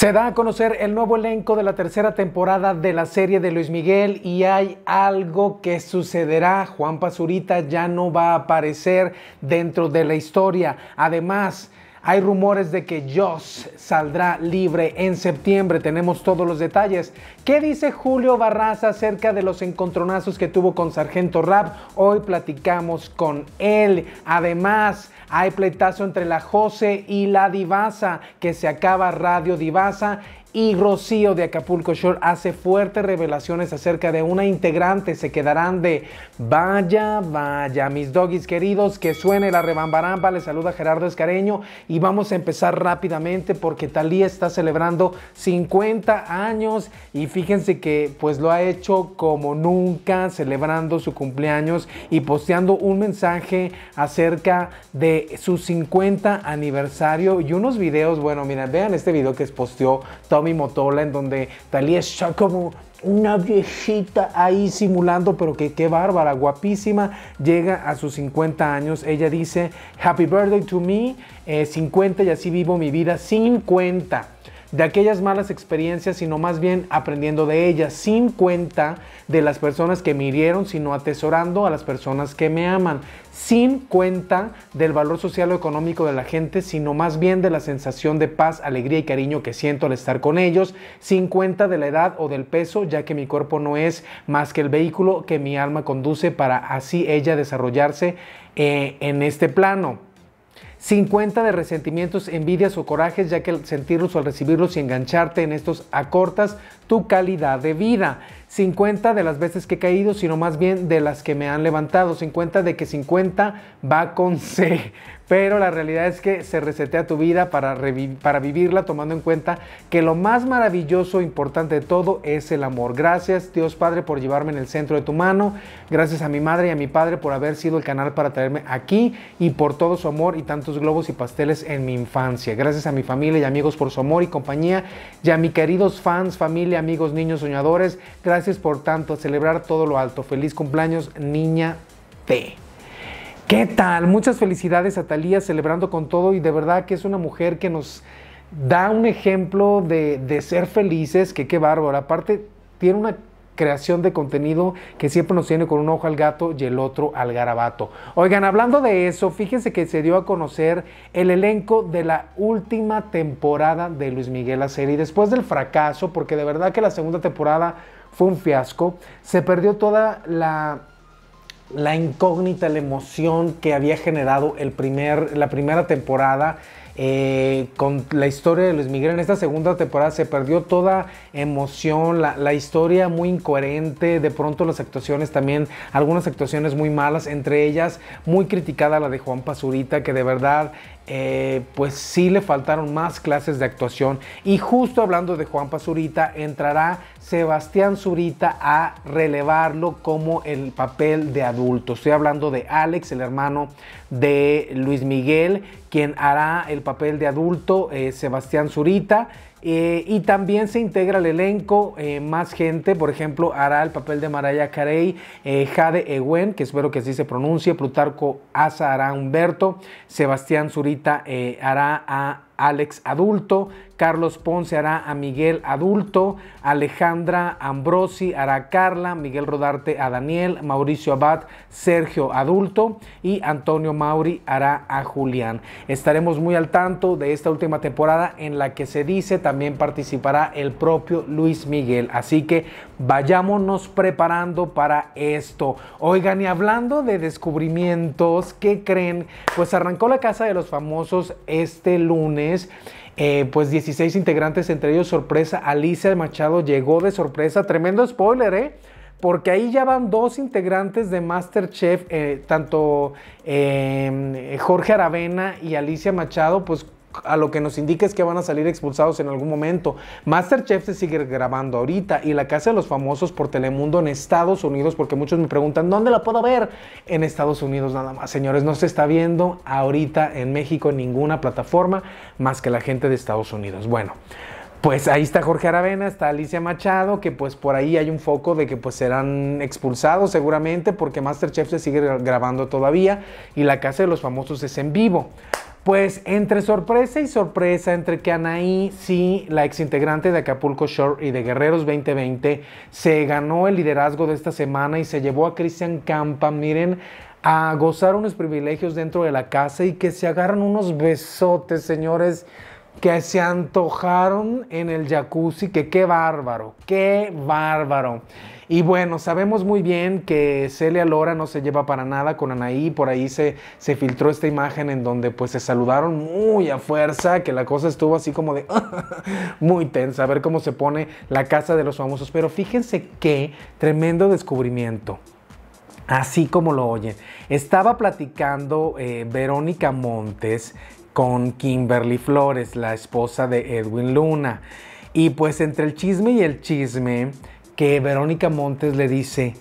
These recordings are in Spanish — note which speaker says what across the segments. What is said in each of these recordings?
Speaker 1: Se da a conocer el nuevo elenco de la tercera temporada de la serie de Luis Miguel y hay algo que sucederá. Juan Pazurita ya no va a aparecer dentro de la historia. Además, hay rumores de que Joss saldrá libre en septiembre. Tenemos todos los detalles. ¿Qué dice Julio Barraza acerca de los encontronazos que tuvo con Sargento Rap? Hoy platicamos con él. Además, hay pleitazo entre la Jose y la Divasa, que se acaba Radio Divasa. Y Rocío de Acapulco Shore hace fuertes revelaciones acerca de una integrante. Se quedarán de vaya, vaya, mis doggies queridos, que suene la rebambaramba. Les saluda Gerardo Escareño y vamos a empezar rápidamente porque Talía está celebrando 50 años y Fíjense que pues lo ha hecho como nunca, celebrando su cumpleaños y posteando un mensaje acerca de su 50 aniversario y unos videos. Bueno, miren, vean este video que posteó Tommy Motola en donde Talía está como una viejita ahí simulando, pero que qué bárbara, guapísima, llega a sus 50 años, ella dice, happy birthday to me, 50 eh, y así vivo mi vida, 50 de aquellas malas experiencias, sino más bien aprendiendo de ellas, sin cuenta de las personas que me hirieron, sino atesorando a las personas que me aman, sin cuenta del valor social o económico de la gente, sino más bien de la sensación de paz, alegría y cariño que siento al estar con ellos, sin cuenta de la edad o del peso, ya que mi cuerpo no es más que el vehículo que mi alma conduce para así ella desarrollarse eh, en este plano. 50 de resentimientos, envidias o corajes, ya que al sentirlos o al recibirlos y engancharte en estos acortas tu calidad de vida. 50 de las veces que he caído, sino más bien de las que me han levantado. 50 de que 50 va con C pero la realidad es que se resetea tu vida para, para vivirla tomando en cuenta que lo más maravilloso, e importante de todo es el amor. Gracias Dios Padre por llevarme en el centro de tu mano, gracias a mi madre y a mi padre por haber sido el canal para traerme aquí y por todo su amor y tantos globos y pasteles en mi infancia. Gracias a mi familia y amigos por su amor y compañía y a mis queridos fans, familia, amigos, niños, soñadores, gracias por tanto, celebrar todo lo alto. Feliz cumpleaños, niña T. ¿Qué tal? Muchas felicidades a Talía celebrando con todo y de verdad que es una mujer que nos da un ejemplo de, ser felices, que qué bárbaro. Aparte, tiene una creación de contenido que siempre nos tiene con un ojo al gato y el otro al garabato. Oigan, hablando de eso, fíjense que se dio a conocer el elenco de la última temporada de Luis Miguel la serie. Después del fracaso, porque de verdad que la segunda temporada fue un fiasco, se perdió toda la la incógnita, la emoción que había generado el primer, la primera temporada. Eh, con la historia de Luis Miguel en esta segunda temporada se perdió toda emoción, la, la, historia muy incoherente, de pronto las actuaciones también, algunas actuaciones muy malas, entre ellas muy criticada la de Juan Pazurita, que de verdad eh, pues sí le faltaron más clases de actuación. Y justo hablando de Juan Pazurita, entrará Sebastián Zurita a relevarlo como el papel de adulto. Estoy hablando de Alex, el hermano de Luis Miguel, quien hará el papel de adulto, eh, Sebastián Zurita. Eh, y también se integra el elenco eh, más gente, por ejemplo, hará el papel de Maraya Carey, eh, Jade Ewen, que espero que así se pronuncie, Plutarco Asa hará Humberto, Sebastián Zurita hará a Alex Adulto, Carlos Ponce hará a Miguel Adulto, Alejandra Ambrosi hará a Carla, Miguel Rodarte a Daniel, Mauricio Abad, Sergio Adulto y Antonio Mauri hará a Julián. Estaremos muy al tanto de esta última temporada en la que se dice también participará el propio Luis Miguel, así que vayámonos preparando para esto. Oigan, y hablando de descubrimientos, ¿qué creen? Pues arrancó la Casa de los Famosos este lunes eh, pues 16 integrantes, entre ellos sorpresa, Alicia Machado llegó de sorpresa. Tremendo spoiler, ¿eh? Porque ahí ya van dos integrantes de Masterchef, eh, tanto eh, Jorge Aravena y Alicia Machado, pues a lo que nos indica es que van a salir expulsados en algún momento. Masterchef se sigue grabando ahorita y la Casa de los Famosos por Telemundo en Estados Unidos, porque muchos me preguntan, ¿dónde la puedo ver? En Estados Unidos nada más, señores, no se está viendo ahorita en México En ninguna plataforma más que la gente de Estados Unidos. Bueno. Pues ahí está Jorge Aravena, está Alicia Machado, que pues por ahí hay un foco de que pues serán expulsados seguramente porque Masterchef se sigue grabando todavía y la Casa de los Famosos es en vivo. Pues entre sorpresa y sorpresa, entre que Anaí, sí, la exintegrante de Acapulco Shore y de Guerreros 2020, se ganó el liderazgo de esta semana y se llevó a Cristian Campa, miren, a gozar unos privilegios dentro de la casa y que se agarran unos besotes, señores que se antojaron en el jacuzzi, que qué bárbaro, qué bárbaro. Y bueno, sabemos muy bien que Celia Lora no se lleva para nada con Anaí, por ahí se, se filtró esta imagen en donde pues se saludaron muy a fuerza, que la cosa estuvo así como de muy tensa, a ver cómo se pone la casa de los famosos. Pero fíjense qué tremendo descubrimiento. Así como lo oyen. Estaba platicando eh, Verónica Montes con Kimberly Flores, la esposa de Edwin Luna. Y pues entre el chisme y el chisme, que Verónica Montes le dice,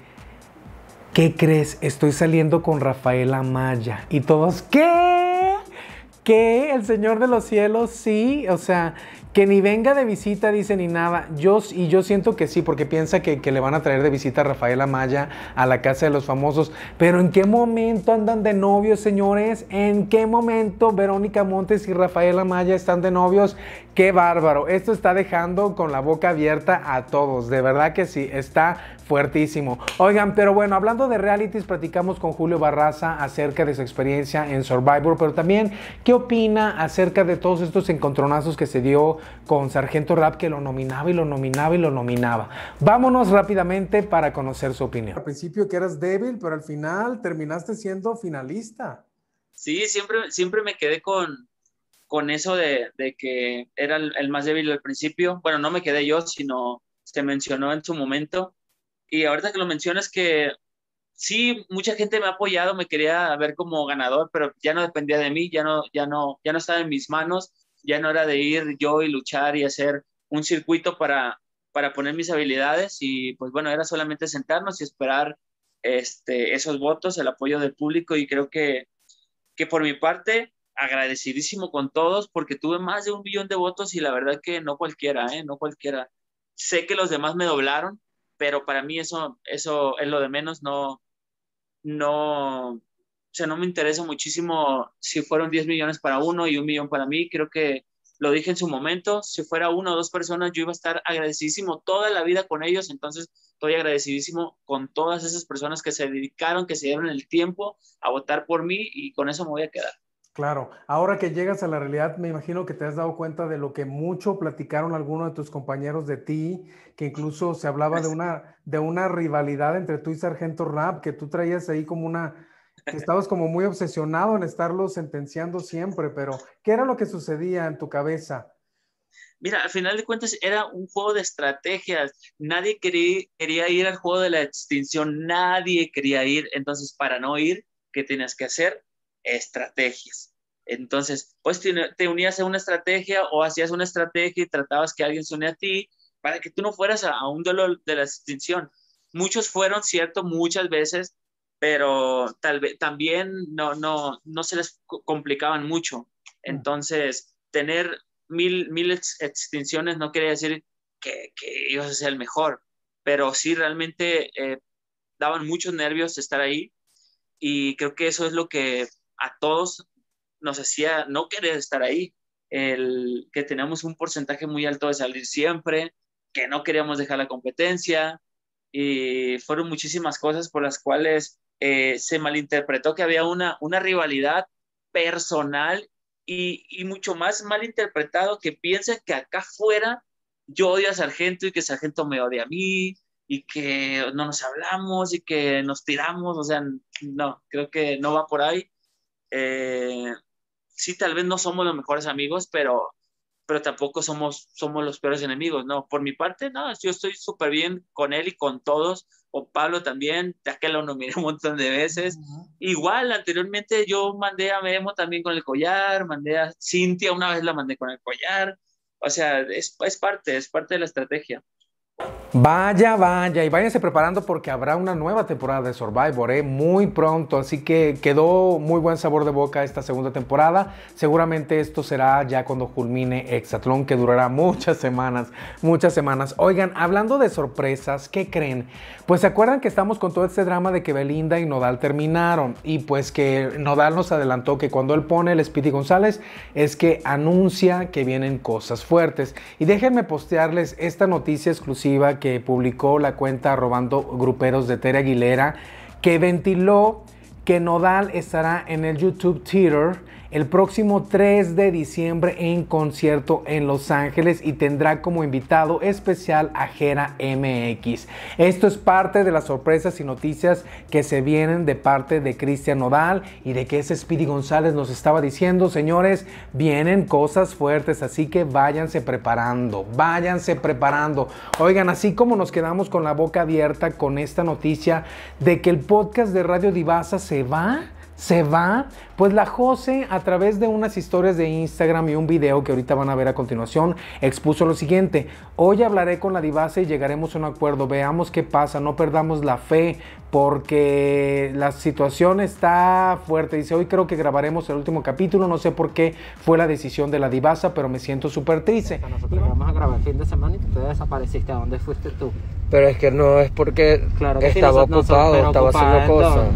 Speaker 1: ¿qué crees? Estoy saliendo con Rafaela Amaya. Y todos, ¿qué? ¿Qué? ¿El Señor de los Cielos? Sí, o sea, que ni venga de visita, dice, ni nada. Yo, y yo siento que sí, porque piensa que, que, le van a traer de visita a Rafael Amaya a la casa de los famosos. Pero ¿en qué momento andan de novios, señores? ¿En qué momento Verónica Montes y Rafael Amaya están de novios? ¡Qué bárbaro! Esto está dejando con la boca abierta a todos. De verdad que sí, está Fuertísimo. Oigan, pero bueno, hablando de realities, platicamos con Julio Barraza acerca de su experiencia en Survivor, pero también qué opina acerca de todos estos encontronazos que se dio con Sargento Rap, que lo nominaba y lo nominaba y lo nominaba. Vámonos rápidamente para conocer su opinión. Al principio que eras débil, pero al final terminaste siendo finalista. Sí,
Speaker 2: siempre, siempre me quedé con, con eso de, que era el, el más débil al principio. Bueno, no me quedé yo, sino se mencionó en su momento y ahorita que lo mencionas que sí, mucha gente me ha apoyado, me quería ver como ganador, pero ya no dependía de mí, ya no, ya no, ya no estaba en mis manos, ya no era de ir yo y luchar y hacer un circuito para, para poner mis habilidades y pues bueno, era solamente sentarnos y esperar este, esos votos, el apoyo del público y creo que, que por mi parte agradecidísimo con todos porque tuve más de un millón de votos y la verdad que no cualquiera, ¿eh? no cualquiera. Sé que los demás me doblaron, pero para mí eso, eso es lo de menos, no, no, no me interesa muchísimo si fueron 10 millones para uno y un millón para mí, creo que lo dije en su momento, si fuera una o dos personas, yo iba a estar agradecidísimo toda la vida con ellos, entonces estoy agradecidísimo con todas esas personas que se dedicaron, que se dieron el tiempo a votar por mí y con eso me voy a quedar.
Speaker 1: Claro, ahora que llegas a la realidad, me imagino que te has dado cuenta de lo que mucho platicaron algunos de tus compañeros de ti, que incluso se hablaba de una, de una rivalidad entre tú y Sargento Rapp, que tú traías ahí como una, que estabas como muy obsesionado en estarlo sentenciando siempre, pero ¿qué era lo que sucedía en tu cabeza?
Speaker 2: Mira, al final de cuentas era un juego de estrategias. Nadie quería, quería ir al juego de la extinción, nadie quería ir. Entonces, para no ir, ¿qué tenías que hacer? estrategias. Entonces, pues te unías a una estrategia o hacías una estrategia y tratabas que alguien se une a ti para que tú no fueras a, un dolor de la extinción. Muchos fueron, cierto, muchas veces, pero tal vez también no, no, no se les complicaban mucho. Mm. Entonces, tener mil, mil extinciones no quería decir que, que ibas a ser el mejor, pero sí realmente eh, daban muchos nervios estar ahí y creo que eso es lo que a todos nos hacía no querer estar ahí, el que tenemos un porcentaje muy alto de salir siempre, que no queríamos dejar la competencia, y fueron muchísimas cosas por las cuales eh, se malinterpretó que había una, una rivalidad personal y, mucho más malinterpretado que piensa que acá fuera yo odio a Sargento y que Sargento me odia a mí y que no nos hablamos y que nos tiramos, o sea, no, creo que no va por ahí eh, sí, tal vez no somos los mejores amigos, pero, pero tampoco somos, somos los peores enemigos, ¿no? Por mi parte, no, yo estoy súper bien con él y con todos, o Pablo también, ya que lo nominé un montón de veces. Igual, anteriormente yo mandé a Memo también con el collar, mandé a Cintia, una vez la mandé con el collar, o sea, es, es parte, es parte de la estrategia.
Speaker 1: Vaya, vaya, y váyanse preparando porque habrá una nueva temporada de Survivor ¿eh? muy pronto, así que quedó muy buen sabor de boca esta segunda temporada. Seguramente esto será ya cuando culmine Hexatlón, que durará muchas semanas, muchas semanas. Oigan, hablando de sorpresas, ¿qué creen? Pues se acuerdan que estamos con todo este drama de que Belinda y Nodal terminaron y pues que Nodal nos adelantó que cuando él pone el Speedy González es que anuncia que vienen cosas fuertes. Y déjenme postearles esta noticia exclusiva que publicó la cuenta Robando Gruperos de Tere Aguilera, que ventiló que Nodal estará en el YouTube Theater el próximo 3 de diciembre en concierto en Los Ángeles y tendrá como invitado especial a Jera MX. Esto es parte de las sorpresas y noticias que se vienen de parte de Cristian Nodal y de que ese Speedy González nos estaba diciendo, señores, vienen cosas fuertes, así que váyanse preparando, váyanse preparando. Oigan, así como nos quedamos con la boca abierta con esta noticia de que el podcast de Radio Divasa se se va, se va. Pues la Jose, a través de unas historias de Instagram y un video que ahorita van a ver a continuación, expuso lo siguiente. Hoy hablaré con la divasa y llegaremos a un acuerdo. Veamos qué pasa, no perdamos la fe porque la situación está fuerte. Dice, hoy creo que grabaremos el último capítulo. No sé por qué fue la decisión de la divasa, pero me siento súper triste. vamos a grabar fin de semana y tú dónde fuiste tú? Pero es que no, es porque estaba ocupado, estaba haciendo cosas.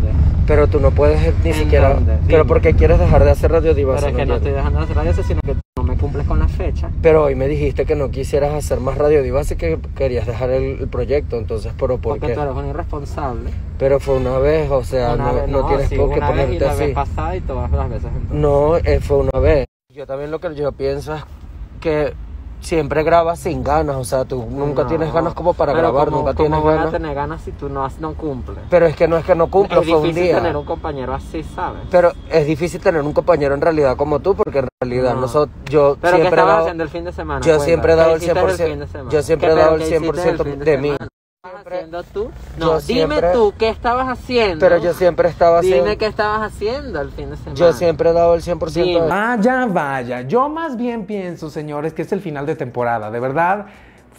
Speaker 1: Pero tú no puedes ni siquiera. ¿Pero por porque quieres dejar de hacer Radio divas. Pero es que no estoy
Speaker 2: dejando de hacer Radio sino que no me cumples con la fecha.
Speaker 1: Pero hoy me dijiste que no quisieras hacer más Radio y que querías dejar el, proyecto. Entonces, pero ¿por porque tú eres un irresponsable. Pero fue una vez, o sea, no, no, tienes por qué una ponerte vez y la Vez pasada y todas las veces entonces. No, eh, fue una vez. Yo también lo que yo pienso es que siempre grabas sin ganas, o sea, tú nunca tienes ganas como para grabar, nunca tienes ganas. tener ganas si tú no, no cumples? Pero es que no es que no cumple fue un día. Es difícil tener un
Speaker 2: compañero así, ¿sabes?
Speaker 1: Pero es difícil tener un compañero en realidad como tú, porque en realidad nosotros, yo siempre el
Speaker 2: fin de semana? Yo siempre he dado el 100%, yo de mí haciendo tú? No, dime tú, ¿qué estabas haciendo? Pero yo siempre
Speaker 1: estaba haciendo. Dime
Speaker 2: qué estabas haciendo el fin de semana. Yo
Speaker 1: siempre he dado el 100%. Vaya, vaya. Yo más bien pienso, señores, que es el final de temporada. De verdad.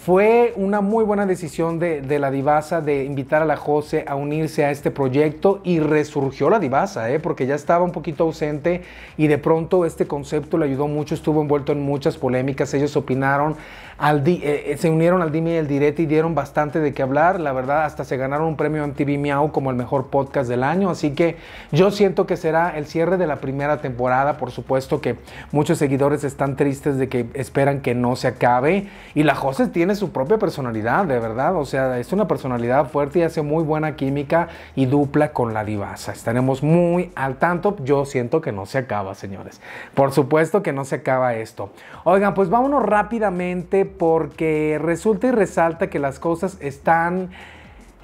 Speaker 1: Fue una muy buena decisión de, la Divasa de invitar a la Jose a unirse a este proyecto y resurgió la Divasa, ¿eh? porque ya estaba un poquito ausente y de pronto este concepto le ayudó mucho, estuvo envuelto en muchas polémicas, ellos opinaron, al eh, eh, se unieron al Dime y el Direct y dieron bastante de qué hablar, la verdad hasta se ganaron un premio MTV Miau como el mejor podcast del año, así que yo siento que será el cierre de la primera temporada, por supuesto que muchos seguidores están tristes de que esperan que no se acabe y la Jose tiene su propia personalidad, de verdad. O sea, es una personalidad fuerte y hace muy buena química y dupla con la divasa. Estaremos muy al tanto. Yo siento que no se acaba, señores. Por supuesto que no se acaba esto. Oigan, pues vámonos rápidamente porque resulta y resalta que las cosas están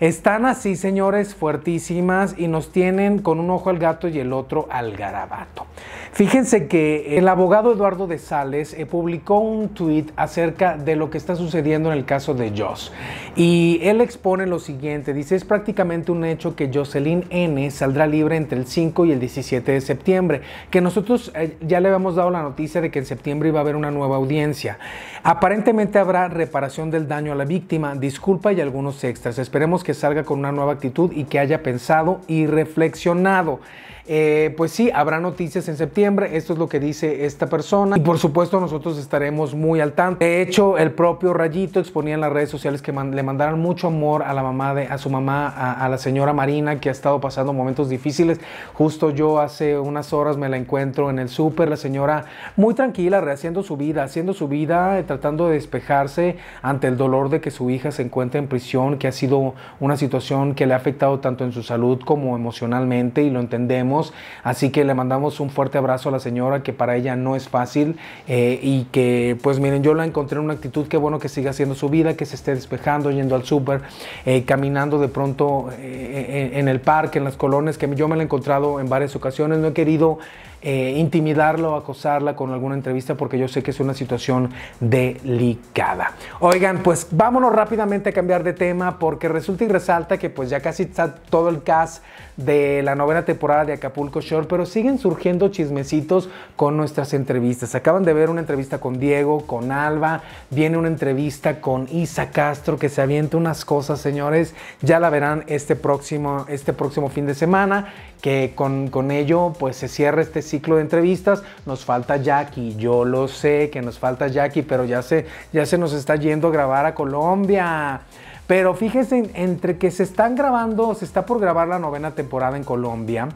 Speaker 1: están así, señores, fuertísimas y nos tienen con un ojo al gato y el otro al garabato. Fíjense que el abogado Eduardo de Sales eh, publicó un tweet acerca de lo que está sucediendo en el caso de Joss. Y él expone lo siguiente, dice, es prácticamente un hecho que Jocelyn N saldrá libre entre el 5 y el 17 de septiembre, que nosotros eh, ya le habíamos dado la noticia de que en septiembre iba a haber una nueva audiencia. Aparentemente habrá reparación del daño a la víctima, disculpa y algunos extras. Esperemos que que salga con una nueva actitud y que haya pensado y reflexionado. Eh, pues sí, habrá noticias en septiembre, esto es lo que dice esta persona y por supuesto nosotros estaremos muy al tanto. De hecho, el propio Rayito exponía en las redes sociales que le mandaran mucho amor a la mamá de, a su mamá, a, la señora Marina que ha estado pasando momentos difíciles. Justo yo hace unas horas me la encuentro en el súper, la señora muy tranquila, rehaciendo su vida, haciendo su vida, eh, tratando de despejarse ante el dolor de que su hija se encuentre en prisión, que ha sido una situación que le ha afectado tanto en su salud como emocionalmente y lo entendemos. Así que le mandamos un fuerte abrazo a la señora, que para ella no es fácil eh, y que pues miren, yo la encontré en una actitud que bueno que siga haciendo su vida, que se esté despejando, yendo al súper, eh, caminando de pronto eh, en, el parque, en las colonias, que yo me la he encontrado en varias ocasiones, no he querido... intimidarla o acosarla con alguna entrevista porque yo sé que es una situación delicada. Oigan, pues vámonos rápidamente a cambiar de tema porque resulta resalta que pues ya casi está todo el cast de la novena temporada de Acapulco Shore, pero siguen surgiendo chismecitos con nuestras entrevistas. Acaban de ver una entrevista con Diego, con Alba, viene una entrevista con Isa Castro que se avienta unas cosas, señores. Ya la verán este próximo, este próximo fin de semana, que con, ello pues se cierra este ciclo de entrevistas. Nos falta Jackie, yo lo sé que nos falta Jackie, pero ya se, ya se nos está yendo a grabar a Colombia. Pero fíjense, entre que se están grabando, se está por grabar la novena temporada en Colombia,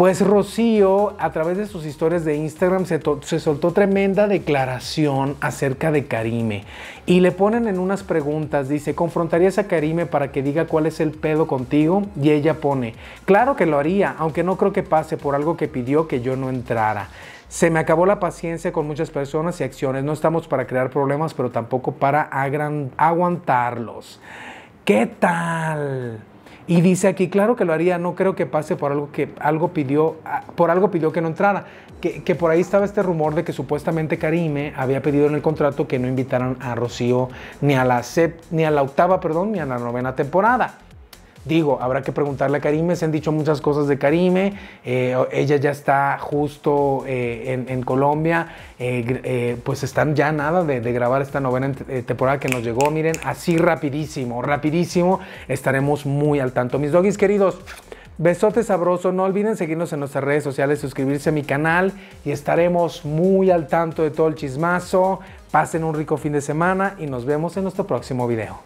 Speaker 1: pues Rocío, a través de sus historias de Instagram, se, soltó tremenda declaración acerca de Karime. Y le ponen en unas preguntas, dice, ¿confrontarías a Karime para que diga cuál es el pedo contigo? Y ella pone, claro que lo haría, aunque no creo que pase por algo que pidió que yo no entrara. Se me acabó la paciencia con muchas personas y acciones. No estamos para crear problemas, pero tampoco para aguantarlos. ¿Qué tal? Y dice aquí, claro que lo haría, no creo que pase por algo que algo pidió, ah, por algo pidió que no entrara. Que, por ahí estaba este rumor de que supuestamente Karime había pedido en el contrato que no invitaran a Rocío ni a la, sep, ni a la octava, perdón, ni a la novena temporada. Digo, habrá que preguntarle a Karime, se han dicho muchas cosas de Karime, eh, ella ya está justo eh, en, Colombia, eh, pues están ya nada de, grabar esta novena temporada que nos llegó, miren, así rapidísimo, rapidísimo, estaremos muy al tanto. Mis doggies queridos, Besote sabroso, no olviden seguirnos en nuestras redes sociales, suscribirse a mi canal y estaremos muy al tanto de todo el chismazo. Pasen un rico fin de semana y nos vemos en nuestro próximo video.